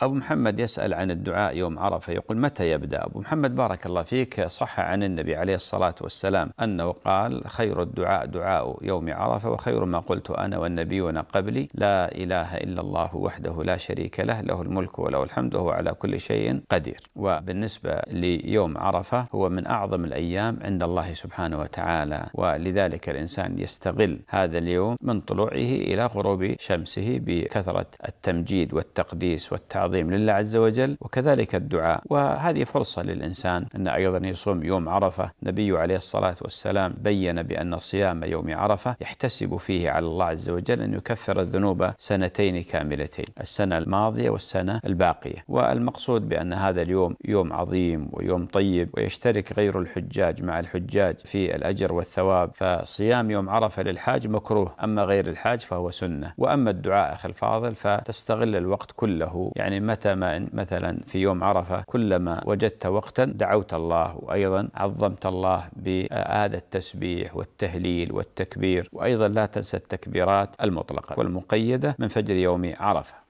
أبو محمد يسأل عن الدعاء يوم عرفة يقول متى يبدأ أبو محمد بارك الله فيك صح عن النبي عليه الصلاة والسلام أنه قال خير الدعاء دعاء يوم عرفة وخير ما قلت أنا والنبيون قبلي لا إله إلا الله وحده لا شريك له له الملك وله الحمد وهو على كل شيء قدير وبالنسبة ليوم عرفة هو من أعظم الأيام عند الله سبحانه وتعالى ولذلك الإنسان يستغل هذا اليوم من طلوعه إلى غروب شمسه بكثرة التمجيد والتقديس والتعظيم العظيم لله عز وجل وكذلك الدعاء وهذه فرصة للإنسان أن أيضا يصوم يوم عرفة النبي عليه الصلاة والسلام بين بأن صيام يوم عرفة يحتسب فيه على الله عز وجل أن يكفر الذنوب سنتين كاملتين السنة الماضية والسنة الباقية والمقصود بأن هذا اليوم يوم عظيم ويوم طيب ويشترك غير الحجاج مع الحجاج في الأجر والثواب فصيام يوم عرفة للحاج مكروه أما غير الحاج فهو سنة وأما الدعاء أخي الفاضل فتستغل الوقت كله يعني يعني متى ما مثلا في يوم عرفة كلما وجدت وقتا دعوت الله وأيضا عظمت الله بهذا التسبيح والتهليل والتكبير وأيضا لا تنسى التكبيرات المطلقة والمقيدة من فجر يوم عرفة